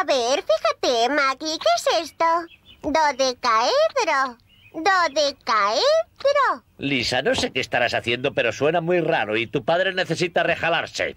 A ver, fíjate, Maggie, ¿qué es esto? Dodecaedro. Dodecaedro. Lisa, no sé qué estarás haciendo, pero suena muy raro y tu padre necesita rejalarse.